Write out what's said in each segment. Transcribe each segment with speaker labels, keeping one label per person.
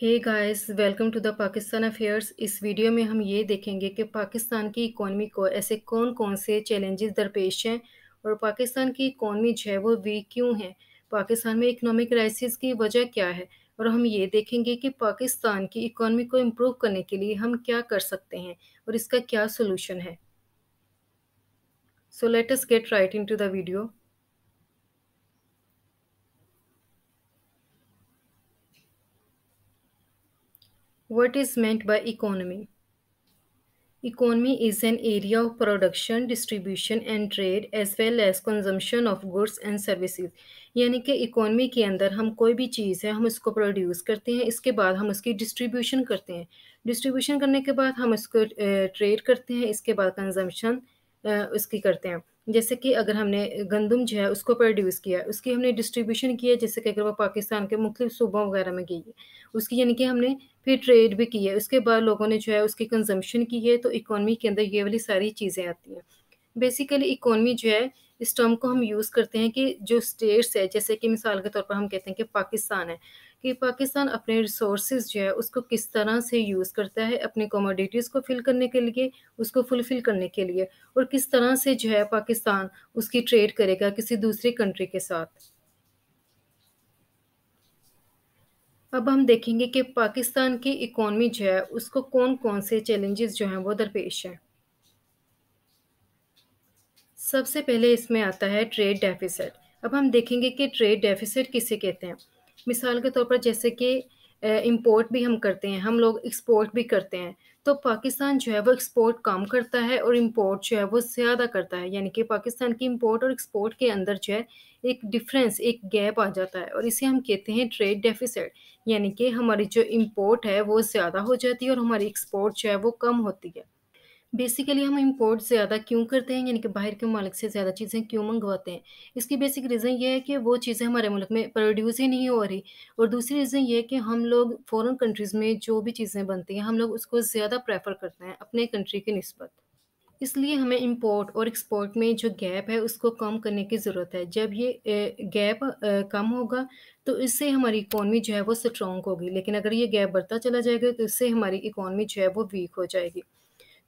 Speaker 1: Hey guys welcome to the Pakistan affairs इस video में हम ये देखेंगे कि पाकिस्तान की इकोनॉमी को ऐसे कौन कौन से चैलेंजेस दरपेश हैं और पाकिस्तान की इकोनॉमी जो है वो वीक क्यों है पाकिस्तान में इकोनॉमिक क्राइसिस की वजह क्या है और हम ये देखेंगे कि पाकिस्तान की इकोनॉमी को इम्प्रूव करने के लिए हम क्या कर सकते हैं और इसका क्या सोल्यूशन है so let's get right into the video What is meant by economy? Economy is an area of production, distribution and trade as well as consumption of goods and services यानी कि economy के अंदर हम कोई भी चीज़ है हम उसको प्रोड्यूस करते हैं इसके बाद हम उसकी डिस्ट्रीब्यूशन करते हैं डिस्ट्रीब्यूशन करने के बाद हम उसको ट्रेड करते हैं इसके बाद कंजम्पशन उसकी करते हैं जैसे कि अगर हमने गंदम जो है उसको प्रोड्यूस किया उसकी हमने डिस्ट्रीब्यूशन किया है जैसे कि अगर वो पाकिस्तान के मुख्तु सूबों वगैरह में गई है उसकी यानी कि हमने फिर ट्रेड भी की है उसके बाद लोगों ने जो है उसकी कंजम्पशन की है तो इकोनॉमी के अंदर ये वाली सारी चीज़ें आती हैं बेसिकली इकॉनमी जो है इस टर्म को हम यूज़ करते हैं कि जो स्टेट्स है जैसे कि मिसाल के तौर पर हम कहते हैं कि पाकिस्तान है कि पाकिस्तान अपने रिसोर्सेज जो है उसको किस तरह से यूज़ करता है अपने कमोडिटीज़ को फिल करने के लिए उसको फुलफ़िल करने के लिए और किस तरह से जो है पाकिस्तान उसकी ट्रेड करेगा किसी दूसरी कंट्री के साथ अब हम देखेंगे कि पाकिस्तान की इकोनॉमी जो है उसको कौन कौन से चैलेंजेस जो हैं वो दरपेश हैं सबसे पहले इसमें आता है ट्रेड डेफिसिट अब हम देखेंगे कि ट्रेड डेफिसिट किसे कहते हैं मिसाल के तौर पर जैसे कि इम्पोर्ट भी हम करते हैं हम लोग एक्सपोर्ट भी करते हैं तो पाकिस्तान जो है वो एक्सपोर्ट कम करता है और इम्पोर्ट जो है वो ज़्यादा करता है यानी कि पाकिस्तान की इम्पोर्ट और एक्सपोर्ट के अंदर जो है एक डिफरेंस एक गैप आ जाता है और इसे हम कहते हैं ट्रेड डेफिसिट यानी कि हमारी जो इम्पोर्ट है वो ज़्यादा हो जाती है और हमारी एक्सपोर्ट जो है वो कम होती है बेसिकली हम इम्पोर्ट ज़्यादा क्यों करते हैं यानी कि बाहर के मालिक से ज़्यादा चीज़ें क्यों मंगवाते हैं इसकी बेसिक रीज़न ये है कि वो चीज़ें हमारे मुल्क में प्रोड्यूस ही नहीं हो रही और दूसरी रीज़न ये है कि हम लोग फ़ॉरन कंट्रीज़ में जो भी चीज़ें बनती हैं हम लोग उसको ज़्यादा प्रेफर करते हैं अपने कंट्री की नस्बत इसलिए हमें इम्पोर्ट और एक्सपोर्ट में जो गैप है उसको कम करने की ज़रूरत है जब ये गैप कम होगा तो इससे हमारी इकॉनमी जो है वो स्ट्रॉन्ग होगी लेकिन अगर ये गैप बढ़ता चला जाएगा तो इससे हमारी इकॉनमी जो है वो वीक हो जाएगी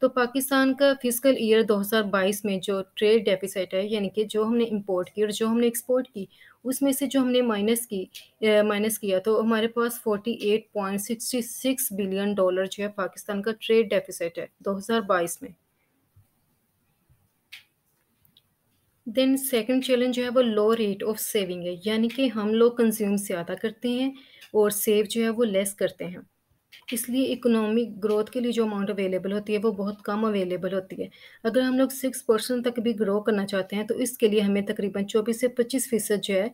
Speaker 1: तो पाकिस्तान का फिजिकल ईयर 2022 में जो ट्रेड डेफिसिट है यानी कि जो हमने इंपोर्ट की और जो हमने एक्सपोर्ट की उसमें से जो हमने माइनस की माइनस किया तो हमारे पास 48.66 बिलियन डॉलर जो है पाकिस्तान का ट्रेड डेफिसिट है 2022 में देन सेकंड चैलेंज जो है वो लो रेट ऑफ सेविंग है यानी कि हम लोग कंज्यूम ज़्यादा करते हैं और सेव जो है वो लेस करते हैं इसलिए इकोनॉमिक ग्रोथ के लिए जो अमाउंट अवेलेबल होती है वो बहुत कम अवेलेबल होती है अगर हम लोग सिक्स परसेंट तक भी ग्रो करना चाहते हैं तो इसके लिए हमें तकरीबन चौबीस से पच्चीस फीसद जो है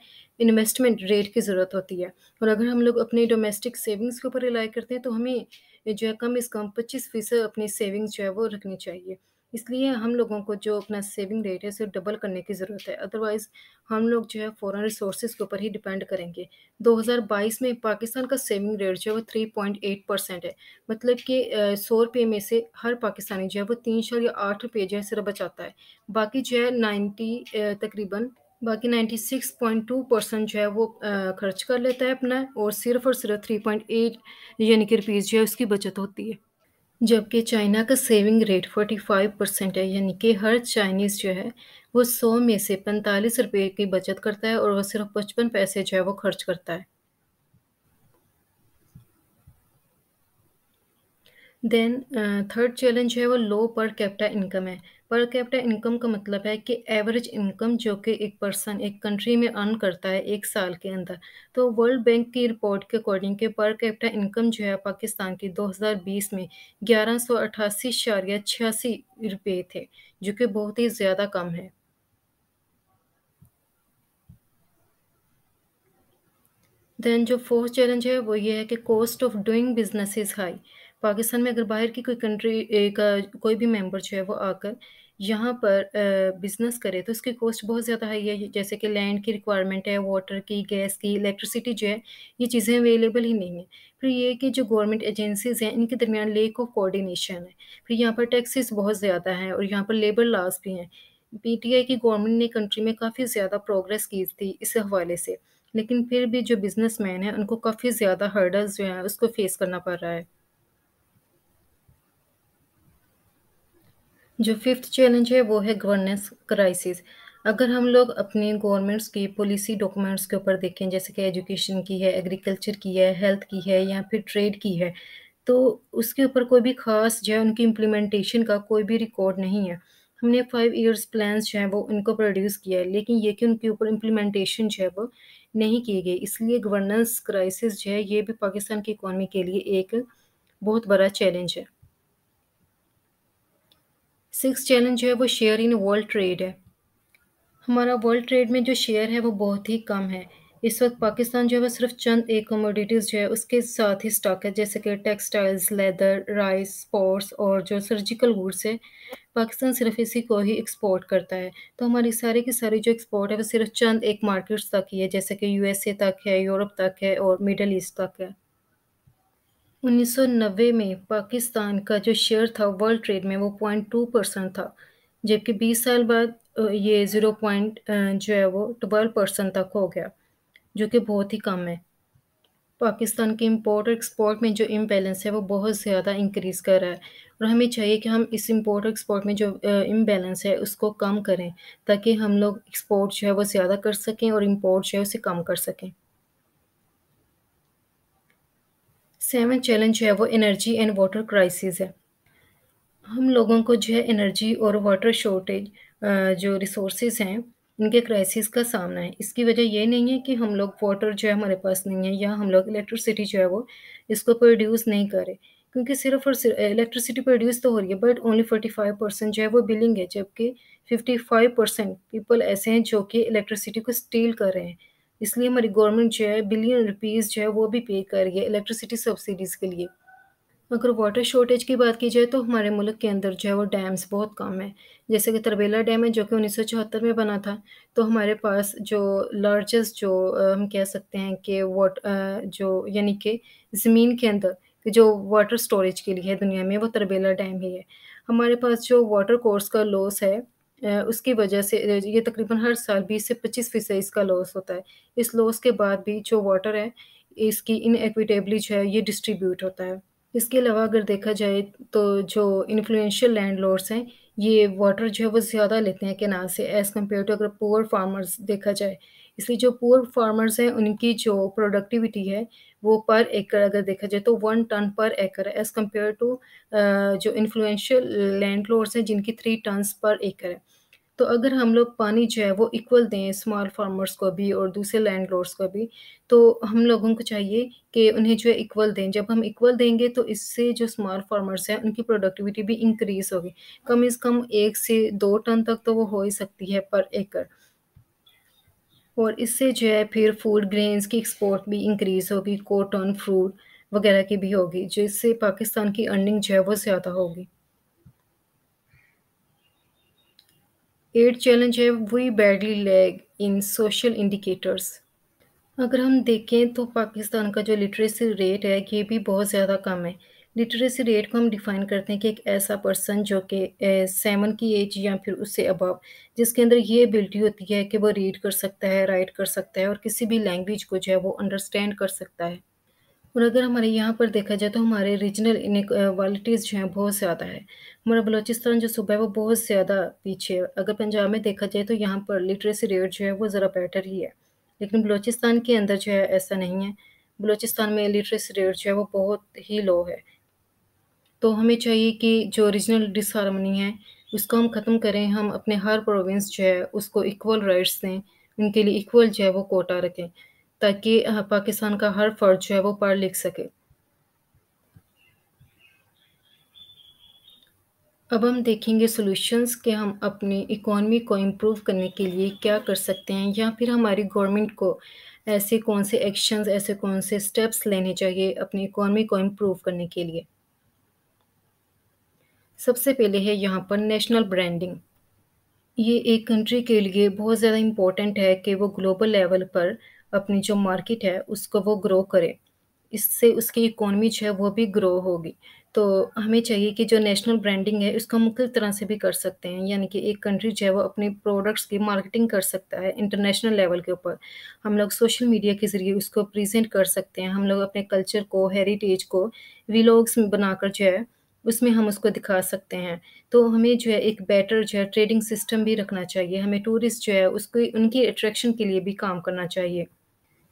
Speaker 1: इन्वेस्टमेंट रेट की ज़रूरत होती है और अगर हम लोग अपने डोमेस्टिक सेविंग्स के ऊपर रिलाई करते हैं तो हमें जो है कम से कम पच्चीस फीसद अपनी सेविंग्स जो है वो रखनी चाहिए इसलिए हम लोगों को जो अपना सेविंग रेट है उसे डबल करने की ज़रूरत है अदरवाइज़ हम लोग जो है फ़ॉरन रिसोर्स के ऊपर ही डिपेंड करेंगे 2022 में पाकिस्तान का सेविंग रेट जो है वो 3.8 परसेंट है मतलब कि सौ रुपये में से हर पाकिस्तानी जो है वो तीन सौ या आठ रुपये जो है सिर्फ बचाता है बाकी जो है नाइन्टी तकरीबन बाकी 96.2 परसेंट जो है वो खर्च कर लेता है अपना और सिर्फ और सिर्फ 3.8 यानी कि रुपीज़ जो है उसकी बचत होती है जबकि चाइना का सेविंग रेट 45 परसेंट है यानी कि हर चाइनीज़ जो है वो सौ में से पैंतालीस रुपये की बचत करता है और वह सिर्फ पचपन पैसे जो है वो खर्च करता है देन थर्ड चैलेंज है वो लो पर कैपिटा इनकम है पर कैपिटा इनकम का मतलब है कि एवरेज इनकम जो कि एक पर्सन एक कंट्री में अर्न करता है एक साल के अंदर तो वर्ल्ड बैंक की रिपोर्ट के अकॉर्डिंग के पर कैपिटा इनकम जो है पाकिस्तान की 2020 में ग्यारह सौ अट्ठासी थे जो कि बहुत ही ज़्यादा कम है देन जो फोर्थ चैलेंज है वो ये है कि cost of doing business is high Pakistan में अगर बाहर की कोई कंट्री का कोई भी मेंबर जो है वो आकर यहाँ पर बिज़नेस करे तो इसकी कॉस्ट बहुत ज़्यादा हाई है जैसे कि लैंड की रिक्वायरमेंट है वाटर की गैस की इलेक्ट्रिसिटी जो है ये चीज़ें अवेलेबल ही नहीं है फिर ये कि जो गवर्नमेंट एजेंसीज़ हैं इनके दरमियान लेक ऑफ कोऑर्डिनेशन है फिर यहाँ पर टैक्सेस बहुत ज़्यादा हैं और यहाँ पर लेबर लॉस भी हैं आई की गवर्नमेंट ने कंट्री में काफ़ी ज़्यादा प्रोग्रेस की थी इस हवाले से लेकिन फिर भी जो बिजनेसमैन है उनको काफ़ी ज़्यादा हर्डल्स जो हैं उसको फेस करना पड़ रहा है जो फिफ्थ चैलेंज है वो है गवर्नेंस क्राइसिस अगर हम लोग अपनी गवर्नमेंट्स की पॉलिसी डॉक्यूमेंट्स के ऊपर देखें जैसे कि एजुकेशन की है एग्रीकल्चर की है हेल्थ की है या फिर ट्रेड की है तो उसके ऊपर कोई भी खास जो है उनकी इम्प्लीमेंटेशन का कोई भी रिकॉर्ड नहीं है हमने फाइव ईयर्स प्लान जो हैं वो उनको प्रोड्यूस किया है लेकिन ये कि उनके ऊपर इम्प्लीमेंटेशन जो है वो नहीं की गई इसलिए गवर्नेंस क्राइसिस जो है ये भी पाकिस्तान की इकॉनमी के लिए एक बहुत बड़ा चैलेंज है सिक्स चैलेंज जो है वो शेयर इन वर्ल्ड ट्रेड है हमारा वर्ल्ड ट्रेड में जो शेयर है वो बहुत ही कम है इस वक्त पाकिस्तान जो है वो सिर्फ चंद एक कमोडिटीज़ जो है उसके साथ ही स्टॉक है जैसे कि टेक्सटाइल्स लेदर राइस स्पोर्ट्स और जो सर्जिकल वूड्स है पाकिस्तान सिर्फ इसी को ही एक्सपोर्ट करता है तो हमारी सारी की सारी जो एक्सपोर्ट है वो सिर्फ चंद एक मार्केट्स तक ही है जैसे कि यूएसए तक है यूरोप तक है और मिडल ईस्ट तक है 1990 में पाकिस्तान का जो शेयर था वर्ल्ड ट्रेड में वो पॉइंट टू परसेंट था जबकि 20 साल बाद ये ज़ीरो पॉइंट जो है वो ट्वेल्व परसेंट तक हो गया जो कि बहुत ही कम है पाकिस्तान के इम्पोर्ट और एक्सपोर्ट में जो इम्बेलेंस है वो बहुत ज़्यादा इंक्रीज़ कर रहा है और हमें चाहिए कि हम इस इम्पोर्ट और एक्सपोर्ट में जो इम्बेलेंस है उसको कम करें ताकि हम लोग एक्सपोर्ट जो है वो ज़्यादा कर सकें और इम्पोर्ट जो है उसे कम कर सकें सेवन चैलेंज जो है वो एनर्जी एंड वाटर क्राइसिस है हम लोगों को जो है एनर्जी और वाटर शॉर्टेज जो रिसोर्सेज हैं इनके क्राइसिस का सामना है इसकी वजह ये नहीं है कि हम लोग वाटर जो है हमारे पास नहीं है या हम लोग इलेक्ट्रिसिटी जो है वो इसको प्रोड्यूस नहीं करें क्योंकि सिर्फ और सिर्फ इलेक्ट्रिसिटी प्रोड्यूस तो हो रही है but only forty five percent जो है वो बिलिंग है जबकि फिफ्टी फाइव परसेंट पीपल ऐसे हैं जो कि इलेक्ट्रिसिटी को स्टील कर रहे हैं इसलिए हमारी गवर्नमेंट जो है बिलियन रुपीज़ जो है वो भी पे कर रही है इलेक्ट्रिसिटी सब्सिडीज़ के लिए अगर वाटर शॉर्टेज की बात की जाए तो हमारे मुल्क के अंदर जो है वो डैम्स बहुत कम है जैसे कि तरबेला डैम है जो कि उन्नीस में बना था तो हमारे पास जो लार्जेस्ट जो हम कह सकते हैं कि वाट जो यानी कि ज़मीन के अंदर जो वाटर स्टोरेज के लिए है दुनिया में वो तरबेला डैम ही है हमारे पास जो वाटर कोर्स का लॉस है उसकी वजह से ये तकरीबन हर साल 20 से 25 फीसद इसका लॉस होता है इस लॉस के बाद भी जो वाटर है इसकी इनएक्विटेबली जो है ये डिस्ट्रीब्यूट होता है इसके अलावा अगर देखा जाए तो जो इन्फ्लुएंशियल लैंड लॉर्ड्स हैं ये वाटर जो है वो ज़्यादा लेते हैं कैनाल से एज़ कम्पेयर टू अगर पुअर फार्मर्स देखा जाए इसलिए जो पुअर फार्मर्स हैं उनकी जो प्रोडक्टिविटी है वो पर एकड़ अगर देखा जाए तो वन टन पर एकड़ एज़ कम्पेयर टू जो इन्फ्लुएंशियल लैंड लॉर्ड्स हैं जिनकी थ्री टनस पर एकड़ है तो अगर हम लोग पानी जो है वो इक्वल दें स्मॉल फार्मर्स को भी और दूसरे लैंड लॉर्ड्स को भी तो हम लोगों को चाहिए कि उन्हें जो है इक्वल दें जब हम इक्वल देंगे तो इससे जो स्मॉल फार्मर्स हैं उनकी प्रोडक्टिविटी भी इंक्रीज होगी कम से कम एक से दो टन तक तो वो हो ही सकती है पर एकड़ और इससे जो है फिर फूड ग्रेन्स की एक्सपोर्ट भी इंक्रीज़ होगी कॉटन फ्रूट वगैरह की भी होगी जिससे पाकिस्तान की अर्निंग जो है वो ज़्यादा होगी एड चैलेंज है we badly lag in social indicators अगर हम देखें तो पाकिस्तान का जो लिटरेसी रेट है ये भी बहुत ज़्यादा कम है लिटरेसी रेट को हम डिफ़ाइन करते हैं कि एक ऐसा पर्सन जो कि सेवन की एज या फिर उससे अबव जिसके अंदर ये एबिलिटी होती है कि वो रीड कर सकता है राइट कर सकता है और किसी भी लैंग्वेज को जो है वो अंडरस्टैंड कर सकता है और अगर हमारे यहाँ पर देखा जाए तो हमारे रीजनल इनक्वालिटीज़ जो हैं बहुत ज़्यादा है हमारा बलोचिस्तान जो सूबा है वो बहुत ज़्यादा पीछे है अगर पंजाब में देखा जाए तो यहाँ पर लिटरेसी रेट जो है वो ज़रा बेटर ही है लेकिन बलोचिस्तान के अंदर जो है ऐसा नहीं है बलोचिस्तान में लिटरेसी रेट जो है वो बहुत ही लो है तो हमें चाहिए कि जो ओरिजिनल डिसहारमनी है उसको हम ख़त्म करें हम अपने हर प्रोविंस जो है उसको इक्वल राइट्स दें उनके लिए इक्वल जो है वो कोटा रखें ताकि पाकिस्तान का हर फर्ज जो है वो पढ़ लिख सके अब हम देखेंगे सॉल्यूशंस के हम अपनी इकोनॉमी को इम्प्रूव करने के लिए क्या कर सकते हैं या फिर हमारी गवर्नमेंट को ऐसे कौन से एक्शंस ऐसे कौन से स्टेप्स लेने चाहिए अपनी इकोनॉमी को इम्प्रूव करने के लिए सबसे पहले है यहाँ पर नेशनल ब्रांडिंग ये एक कंट्री के लिए बहुत ज़्यादा इम्पोर्टेंट है कि वो ग्लोबल लेवल पर अपनी जो मार्केट है उसको वो ग्रो करे इससे उसकी इकोनॉमी जो है वो भी ग्रो होगी तो हमें चाहिए कि जो नेशनल ब्रांडिंग है उसको हम मुख्य तरह से भी कर सकते हैं यानी कि एक कंट्री जो है वो अपने प्रोडक्ट्स की मार्केटिंग कर सकता है इंटरनेशनल लेवल के ऊपर हम लोग सोशल मीडिया के ज़रिए उसको प्रेजेंट कर सकते हैं हम लोग अपने कल्चर को हेरिटेज को विलोग्स बनाकर जो है उसमें हम उसको दिखा सकते हैं तो हमें जो है एक बेटर जो है ट्रेडिंग सिस्टम भी रखना चाहिए हमें टूरिस्ट जो है उसको उनकी अट्रैक्शन के लिए भी काम करना चाहिए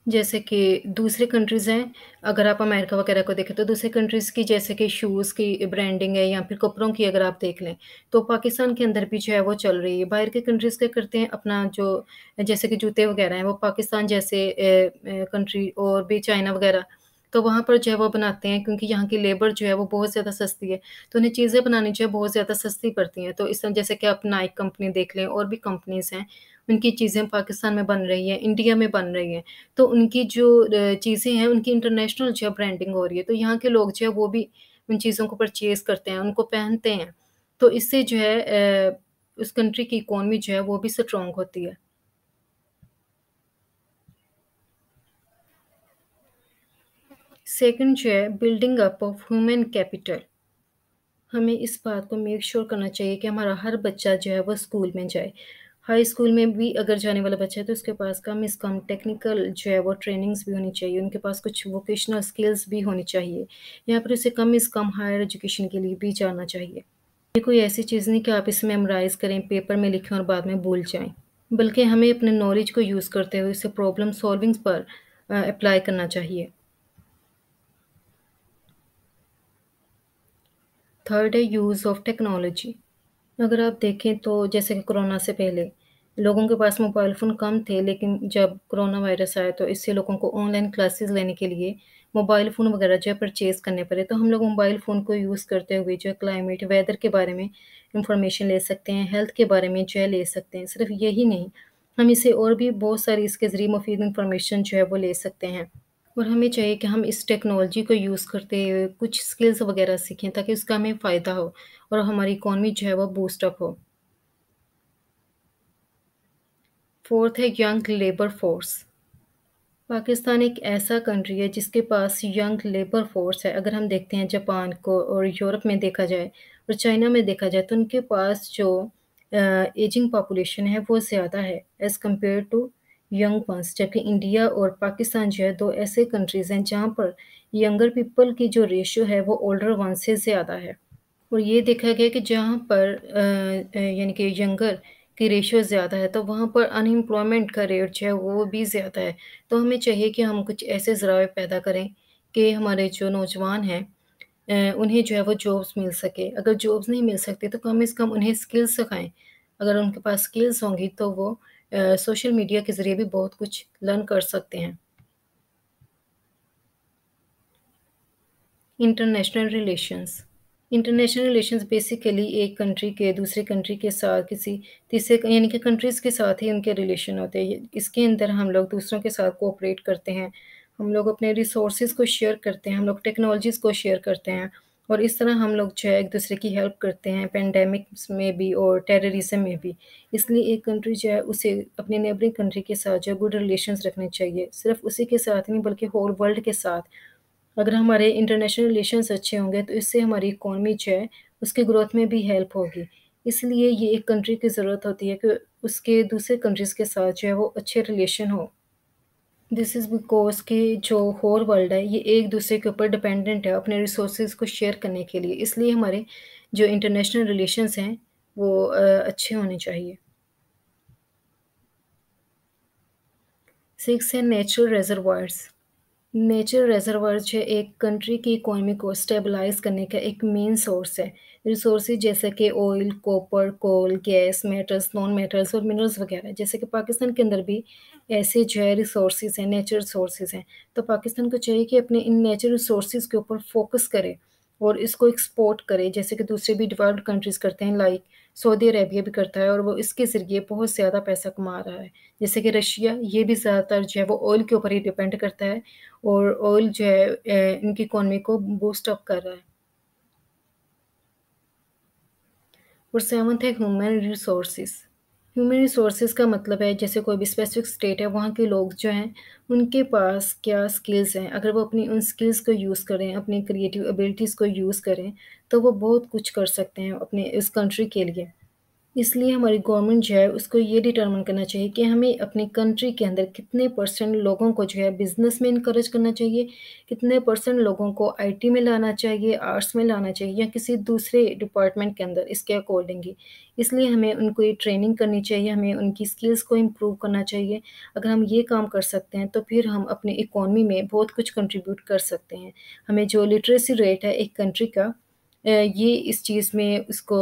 Speaker 1: जैसे कि दूसरे कंट्रीज़ हैं अगर आप अमेरिका वगैरह को देखें तो दूसरे कंट्रीज़ की जैसे कि शूज़ की ब्रांडिंग है या फिर कपड़ों की अगर आप देख लें तो पाकिस्तान के अंदर भी जो है वो चल रही है बाहर के कंट्रीज़ क्या करते हैं अपना जो जैसे कि जूते वगैरह हैं वो पाकिस्तान जैसे कंट्री और भी चाइना वगैरह तो वहाँ पर जो है वो बनाते हैं क्योंकि यहाँ की लेबर जो है वो बहुत ज़्यादा सस्ती है तो उन्हें चीज़ें बनानी जो है बहुत ज़्यादा सस्ती पड़ती हैं तो इस तरह जैसे कि आप नाइक कंपनी देख लें और भी कंपनीज़ हैं उनकी चीज़ें पाकिस्तान में बन रही हैं इंडिया में बन रही हैं तो उनकी जो चीज़ें हैं उनकी इंटरनेशनल जो है ब्रांडिंग हो रही है तो यहाँ के लोग जो है वो भी उन चीज़ों को परचेज़ करते हैं उनको पहनते हैं तो इससे जो है उस कंट्री की इकोनमी जो है वो भी स्ट्रॉन्ग होती है सेकंड जो है building up of human capital हमें इस बात को मेक श्योर sure करना चाहिए कि हमारा हर बच्चा जो है वो स्कूल में जाए हाई स्कूल में भी अगर जाने वाला बच्चा है तो उसके पास कम इज़ कम टेक्निकल जो है वो ट्रेनिंग्स भी होनी चाहिए उनके पास कुछ वोकेशनल स्किल्स भी होनी चाहिए या फिर उसे कम इज़ कम हायर एजुकेशन के लिए भी जाना चाहिए ये कोई ऐसी चीज़ नहीं कि आप इसे मेमोराइज़ करें पेपर में लिखें और बाद में भूल जाएं बल्कि हमें अपने नॉलेज को यूज़ करते हुए इसे प्रॉब्लम सॉल्विंग्स पर अप्लाई करना चाहिए थर्ड है यूज़ ऑफ टेक्नोलॉजी अगर आप देखें तो जैसे कि कोरोना से पहले लोगों के पास मोबाइल फ़ोन कम थे लेकिन जब कोरोना वायरस आया तो इससे लोगों को ऑनलाइन क्लासेस लेने के लिए मोबाइल फ़ोन वगैरह जो है परचेज़ करने पड़े तो हम लोग मोबाइल फ़ोन को यूज़ करते हुए जो है क्लाइमेट वेदर के बारे में इंफॉर्मेशन ले सकते हैं हेल्थ के बारे में जो है ले सकते हैं सिर्फ यही नहीं हम इसे और भी बहुत सारी इसके ज़रिए मुफीद इंफॉर्मेशन जो है वो ले सकते हैं और हमें चाहिए कि हम इस टेक्नोलॉजी को यूज़ करते हुए कुछ स्किल्स वगैरह सीखें ताकि उसका हमें फ़ायदा हो और हमारी इकोनमी जो है वो बूस्ट अप हो फोर्थ है यंग लेबर फोर्स पाकिस्तान एक ऐसा कंट्री है जिसके पास यंग लेबर फोर्स है अगर हम देखते हैं जापान को और यूरोप में देखा जाए और चाइना में देखा जाए तो उनके पास जो एजिंग uh, पॉपुलेशन है वो ज़्यादा है as compare to young ones जबकि इंडिया और पाकिस्तान जो है दो ऐसे कंट्रीज़ हैं जहाँ पर यंगर पीपल की जो रेशियो है वो ओल्डर वन से ज़्यादा है और ये देखा गया कि जहाँ पर यानी कि यंगर की रेशियो ज़्यादा है तो वहाँ पर अनएम्प्लॉयमेंट का रेट जो है वो भी ज़्यादा है तो हमें चाहिए कि हम कुछ ऐसे ज़राए पैदा करें कि हमारे जो नौजवान हैं उन्हें जो है वो जॉब्स मिल सके अगर जॉब्स नहीं मिल सकते तो कम अज़ कम उन्हें स्किल्स सिखाएँ अगर उनके पास स्किल्स होंगी तो वो सोशल मीडिया के ज़रिए भी बहुत कुछ लर्न कर सकते हैं international relations international relations basically एक कंट्री के दूसरे कंट्री के साथ किसी तीसरे यानी कि कंट्रीज़ के साथ ही उनके रिलेशन होते हैं इसके अंदर हम लोग दूसरों के साथ कोऑपरेट करते हैं हम लोग अपने रिसोर्सेज को शेयर करते हैं हम लोग टेक्नोलॉजीज़ को शेयर करते हैं और इस तरह हम लोग जो है एक दूसरे की हेल्प करते हैं पेंडेमिक्स में भी और टेररिज्म में भी इसलिए एक कंट्री जो है उसे अपने नेबरिंग कंट्री के साथ जो है गुड रिलेशन रखने चाहिए सिर्फ उसी के साथ नहीं बल्कि होल वर्ल्ड के साथ अगर हमारे इंटरनेशनल रिलेशन अच्छे होंगे तो इससे हमारी इकॉनमी जो है उसके ग्रोथ में भी हेल्प होगी इसलिए ये एक कंट्री की ज़रूरत होती है कि उसके दूसरे कंट्रीज़ के साथ जो है वो अच्छे रिलेशन हो दिस इज़ बिकॉज के जो होल वर्ल्ड है ये एक दूसरे के ऊपर डिपेंडेंट है अपने रिसोर्स को शेयर करने के लिए इसलिए हमारे जो इंटरनेशनल रिलेशंस हैं वो अच्छे होने चाहिए सिक्स है नेचुरल रेजरवायर्स नेचुरल रेजरवायर्स जो एक कंट्री की इकोनॉमी को स्टेबलाइज करने का एक मेन सोर्स है रिसोर्सेज जैसे कि oil copper coal gas metals non metals और मिनरल्स वगैरह जैसे कि पाकिस्तान के अंदर भी ऐसे जो है रिसोर्सेज हैं नेचुरल रिसोर्सेज हैं तो पाकिस्तान को चाहिए कि अपने इन नेचुरल रिसोर्सेज के ऊपर फोकस करें और इसको एक्सपोर्ट करें जैसे कि दूसरे भी डेवलप्ड कंट्रीज़ करते हैं लाइक सऊदी अरेबिया भी करता है और वो इसके ज़रिए बहुत ज़्यादा पैसा कमा रहा है जैसे कि रशिया ये भी ज़्यादातर जो है वो ऑयल के ऊपर ही डिपेंड करता है और ऑयल जो है इनकी इकॉनमी को बूस्ट अप कर रहा है और सेवन्थ है ह्यूमन रिसोर्सेज ह्यूमन रिसोर्सेज का मतलब है जैसे कोई भी स्पेसिफिक स्टेट है वहाँ के लोग जो हैं उनके पास क्या स्किल्स हैं अगर वो अपनी उन स्किल्स को यूज़ करें अपनी क्रिएटिव एबिलिटीज़ को यूज़ करें तो वो बहुत कुछ कर सकते हैं अपने इस कंट्री के लिए इसलिए हमारी गवर्नमेंट जो है उसको ये डिटर्मन करना चाहिए कि हमें अपनी कंट्री के अंदर कितने परसेंट लोगों को जो है बिज़नेस में इंकरेज करना चाहिए कितने परसेंट लोगों को आईटी में लाना चाहिए आर्ट्स में लाना चाहिए या किसी दूसरे डिपार्टमेंट के अंदर इसके अकॉर्डिंग ही इसलिए हमें उनको ये ट्रेनिंग करनी चाहिए हमें उनकी स्किल्स को इम्प्रूव करना चाहिए अगर हम ये काम कर सकते हैं तो फिर हम अपनी इकॉनमी में बहुत कुछ कंट्रीब्यूट कर सकते हैं हमें जो लिटरेसी रेट है एक कंट्री का ये इस चीज़ में इसको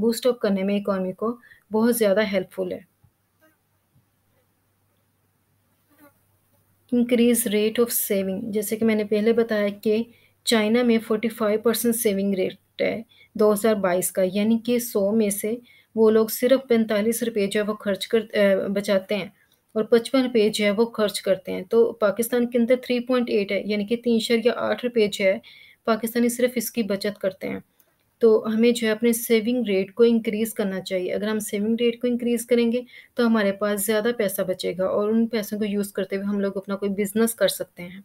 Speaker 1: बूस्ट अप करने में इकॉनमी को बहुत ज़्यादा हेल्पफुल है इंक्रीज रेट ऑफ सेविंग जैसे कि मैंने पहले बताया कि चाइना में 45 परसेंट सेविंग रेट है 2022 का यानी कि 100 में से वो लोग सिर्फ पैंतालीस रुपये जो है वो खर्च कर बचाते हैं और पचपन रुपये जो है वो खर्च करते हैं तो पाकिस्तान के अंदर थ्री पॉइंट एट है यानी कि तीन या आठ रुपये जो है पाकिस्तानी सिर्फ इसकी बचत करते हैं तो हमें जो है अपने सेविंग रेट को इंक्रीज़ करना चाहिए अगर हम सेविंग रेट को इंक्रीज़ करेंगे तो हमारे पास ज़्यादा पैसा बचेगा और उन पैसों को यूज़ करते हुए हम लोग अपना कोई बिज़नेस कर सकते हैं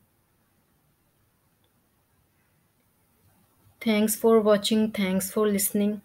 Speaker 1: thanks for watching thanks for listening